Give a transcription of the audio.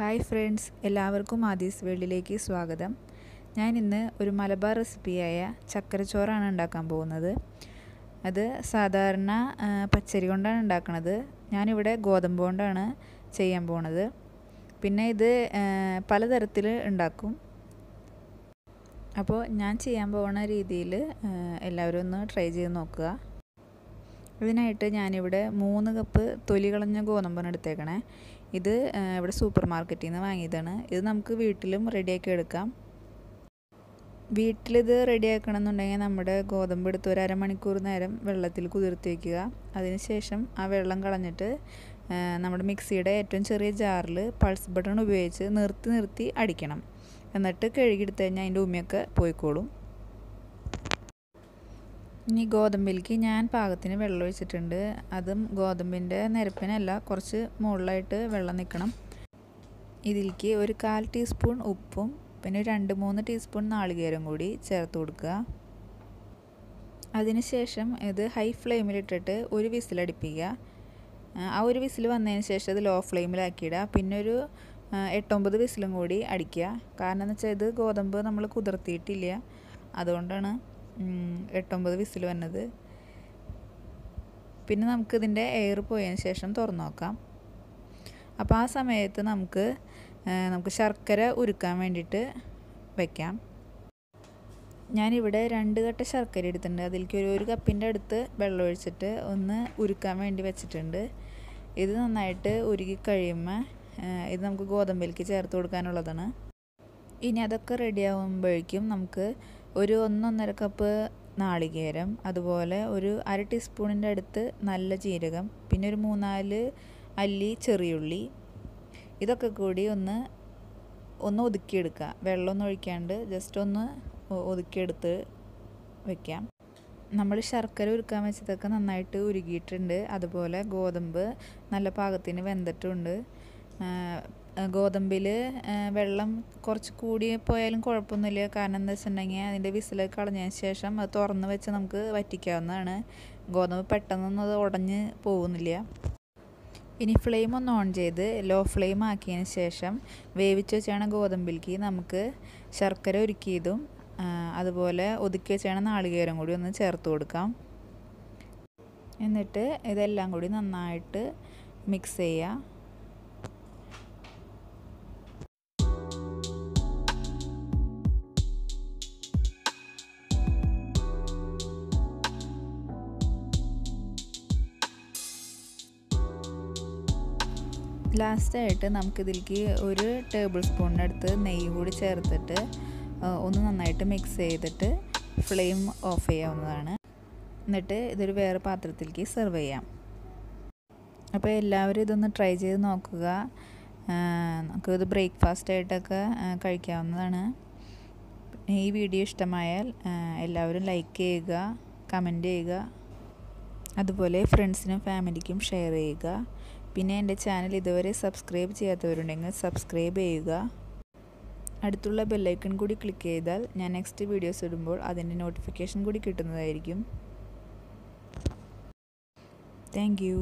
hi friends എല്ലാവർക്കും ആദീസ് വേൾഡിലേക്ക് സ്വാഗതം ഞാൻ ഇന്ന് ഒരു മലബാർ റെസിപ്പിയായ ചക്കരച്ചോറാണ് ഉണ്ടാക്കാൻ പോകുന്നത് അത് സാധാരണ പച്ചരി കൊണ്ടാണ് ഉണ്ടാക്കുന്നത് ഞാനിവിടെ ഗോതമ്പ് കൊണ്ടാണ് ചെയ്യാൻ പോണത് പിന്നെ ഇത് പലതരത്തിൽ ഉണ്ടാക്കും അപ്പോൾ ഞാൻ ചെയ്യാൻ പോകുന്ന രീതിയിൽ എല്ലാവരും ഒന്ന് ട്രൈ ചെയ്ത് നോക്കുക ഇതിനായിട്ട് ഞാനിവിടെ മൂന്ന് കപ്പ് തൊലി കളഞ്ഞ ഗോതമ്പാണ് എടുത്തേക്കണേ ഇത് ഇവിടെ സൂപ്പർ മാർക്കറ്റിൽ നിന്ന് വാങ്ങിയതാണ് ഇത് നമുക്ക് വീട്ടിലും റെഡിയാക്കി എടുക്കാം വീട്ടിലിത് റെഡിയാക്കണം എന്നുണ്ടെങ്കിൽ നമ്മുടെ ഗോതമ്പ് എടുത്ത് ഒരു അരമണിക്കൂർ നേരം വെള്ളത്തിൽ കുതിർത്തി വയ്ക്കുക അതിനുശേഷം ആ വെള്ളം കളഞ്ഞിട്ട് നമ്മുടെ മിക്സിയുടെ ഏറ്റവും ചെറിയ ജാറിൽ പൾസ് ബട്ടൺ ഉപയോഗിച്ച് നിർത്തി നിർത്തി അടിക്കണം എന്നിട്ട് കഴുകിയെടുത്ത് കഴിഞ്ഞാൽ അതിൻ്റെ ഉമ്മയൊക്കെ പോയിക്കോളും ഇനി ഗോതമ്പിലേക്ക് ഞാൻ പാകത്തിന് വെള്ളം ഒഴിച്ചിട്ടുണ്ട് അതും ഗോതമ്പിൻ്റെ നിരപ്പിനല്ല കുറച്ച് മുകളിലായിട്ട് വെള്ളം നിൽക്കണം ഇതിലേക്ക് ഒരു കാൽ ടീസ്പൂൺ ഉപ്പും പിന്നെ രണ്ട് മൂന്ന് ടീസ്പൂൺ നാളികേരം കൂടി ചേർത്ത് കൊടുക്കുക അതിനുശേഷം ഇത് ഹൈ ഫ്ലെയിമിലിട്ടിട്ട് ഒരു വിസിലടിപ്പിക്കുക ആ ഒരു വിസിൽ വന്നതിന് ശേഷം ഇത് ലോ ഫ്ലെയിമിലാക്കിയിടുക പിന്നെ ഒരു എട്ടൊമ്പത് വിസിലും കൂടി അടിക്കുക കാരണം എന്ന് വെച്ചാൽ ഇത് ഗോതമ്പ് നമ്മൾ കുതിർത്തിയിട്ടില്ല അതുകൊണ്ടാണ് എട്ടൊമ്പത് വിസിൽ വന്നത് പിന്നെ നമുക്കിതിൻ്റെ എയർ പോയതിന് ശേഷം തുറന്നു നോക്കാം അപ്പോൾ ആ സമയത്ത് നമുക്ക് നമുക്ക് ശർക്കര ഉരുക്കാൻ വേണ്ടിയിട്ട് വയ്ക്കാം ഞാനിവിടെ രണ്ട് കട്ട ശർക്കര എടുത്തിട്ടുണ്ട് അതിലേക്ക് ഒരു ഒരു കപ്പിൻ്റെ അടുത്ത് വെള്ളം ഒഴിച്ചിട്ട് ഒന്ന് ഉരുക്കാൻ വേണ്ടി വെച്ചിട്ടുണ്ട് ഇത് നന്നായിട്ട് ഉരുകി കഴിയുമ്പോൾ ഇത് നമുക്ക് ഗോതമ്പിലേക്ക് ചേർത്ത് കൊടുക്കാനുള്ളതാണ് ഇനി അതൊക്കെ റെഡി ആകുമ്പോഴേക്കും നമുക്ക് ഒരു ഒന്നൊന്നര കപ്പ് നാളികേരം അതുപോലെ ഒരു അര ടീസ്പൂണിൻ്റെ അടുത്ത് നല്ല ജീരകം പിന്നെ ഒരു മൂന്നാല് അല്ലി ചെറിയുള്ളി ഇതൊക്കെ കൂടി ഒന്ന് ഒന്ന് ഒതുക്കിയെടുക്കുക വെള്ളമൊന്നും ഒഴിക്കാണ്ട് ജസ്റ്റ് ഒന്ന് ഒതുക്കിയെടുത്ത് വെക്കാം നമ്മൾ ശർക്കര ഉരുക്കാൻ വെച്ചതൊക്കെ നന്നായിട്ട് ഉരുകിയിട്ടുണ്ട് അതുപോലെ ഗോതമ്പ് നല്ല പാകത്തിന് വെന്തിട്ടുണ്ട് ഗോതമ്പിൽ വെള്ളം കുറച്ച് കൂടി പോയാലും കുഴപ്പമൊന്നുമില്ല കാരണം എന്താ വെച്ചിട്ടുണ്ടെങ്കിൽ അതിൻ്റെ വിസില് കളഞ്ഞതിന് ശേഷം അത് തുറന്ന് വെച്ച് നമുക്ക് വറ്റിക്കാവുന്നതാണ് ഗോതമ്പ് പെട്ടെന്നൊന്നും അത് ഉടഞ്ഞ് പോകുന്നില്ല ഇനി ഫ്ലെയിം ഒന്ന് ഓൺ ചെയ്ത് ലോ ഫ്ലെയിം ആക്കിയതിന് ശേഷം വേവിച്ച് വെച്ചാണ് ഗോതമ്പിലേക്ക് നമുക്ക് ശർക്കര ഒരുക്കിയതും അതുപോലെ ഒതുക്കി വെച്ചാണ് നാളികേരം കൂടി ഒന്ന് ചേർത്ത് കൊടുക്കാം എന്നിട്ട് ഇതെല്ലാം കൂടി നന്നായിട്ട് മിക്സ് ചെയ്യുക ലാസ്റ്റായിട്ട് നമുക്കിതിലേക്ക് ഒരു ടേബിൾ സ്പൂണിനടുത്ത് നെയ്യ് കൂടി ചേർത്തിട്ട് ഒന്ന് നന്നായിട്ട് മിക്സ് ചെയ്തിട്ട് ഫ്ലെയിം ഓഫ് ചെയ്യാവുന്നതാണ് എന്നിട്ട് ഇതൊരു വേറെ പാത്രത്തിലേക്ക് സെർവ് ചെയ്യാം അപ്പോൾ എല്ലാവരും ഇതൊന്ന് ട്രൈ ചെയ്ത് നോക്കുക നമുക്കിത് ബ്രേക്ക്ഫാസ്റ്റ് ആയിട്ടൊക്കെ കഴിക്കാവുന്നതാണ് ഈ വീഡിയോ ഇഷ്ടമായാൽ എല്ലാവരും ലൈക്ക് ചെയ്യുക കമൻറ്റ് ചെയ്യുക അതുപോലെ ഫ്രണ്ട്സിനും ഫാമിലിക്കും ഷെയർ ചെയ്യുക പിന്നെ എൻ്റെ ചാനൽ ഇതുവരെ സബ്സ്ക്രൈബ് ചെയ്യാത്തവരുണ്ടെങ്കിൽ സബ്സ്ക്രൈബ് ചെയ്യുക അടുത്തുള്ള ബെല്ലൈക്കൺ കൂടി ക്ലിക്ക് ചെയ്താൽ ഞാൻ നെക്സ്റ്റ് വീഡിയോസ് ഇടുമ്പോൾ അതിൻ്റെ നോട്ടിഫിക്കേഷൻ കൂടി കിട്ടുന്നതായിരിക്കും താങ്ക്